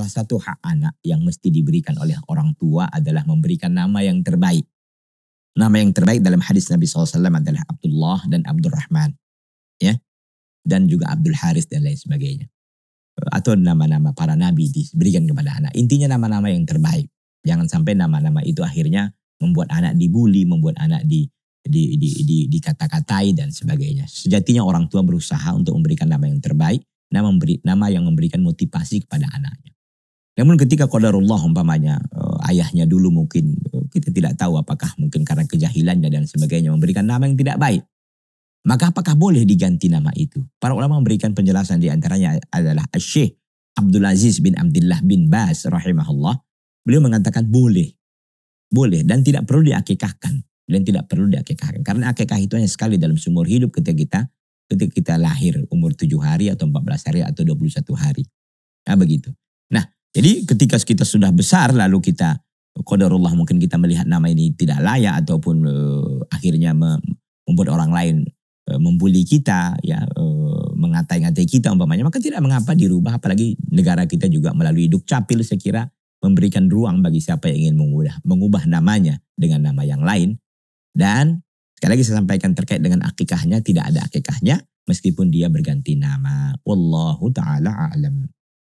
salah satu hak anak yang mesti diberikan oleh orang tua adalah memberikan nama yang terbaik. Nama yang terbaik dalam hadis Nabi SAW adalah Abdullah dan Abdurrahman. Ya. Dan juga Abdul Haris dan lain sebagainya. Atau nama-nama para nabi diberikan kepada anak. Intinya nama-nama yang terbaik. Jangan sampai nama-nama itu akhirnya membuat anak dibully, membuat anak di di, di, di, dikata-katai dan sebagainya. Sejatinya orang tua berusaha untuk memberikan nama yang terbaik, nama, memberi, nama yang memberikan motivasi kepada anaknya. Namun ketika qadarullah umpamanya eh, ayahnya dulu mungkin eh, kita tidak tahu apakah mungkin karena kejahilannya dan sebagainya memberikan nama yang tidak baik. Maka apakah boleh diganti nama itu? Para ulama memberikan penjelasan di antaranya adalah Syekh Abdul Aziz bin Abdullah bin Bas rahimahullah. Beliau mengatakan boleh. Boleh dan tidak perlu diakikahkan. Dan tidak perlu diakikahkan. Karena akikah itu hanya sekali dalam seumur hidup ketika kita ketika kita lahir umur 7 hari atau 14 hari atau 21 hari. Nah begitu. Jadi ketika kita sudah besar lalu kita kodarullah mungkin kita melihat nama ini tidak layak ataupun uh, akhirnya membuat orang lain uh, membuli kita ya uh, mengatai-ngatai kita umpamanya maka tidak mengapa dirubah apalagi negara kita juga melalui dukcapil saya kira memberikan ruang bagi siapa yang ingin mengubah mengubah namanya dengan nama yang lain dan sekali lagi saya sampaikan terkait dengan akikahnya tidak ada akikahnya meskipun dia berganti nama wallahu taala alam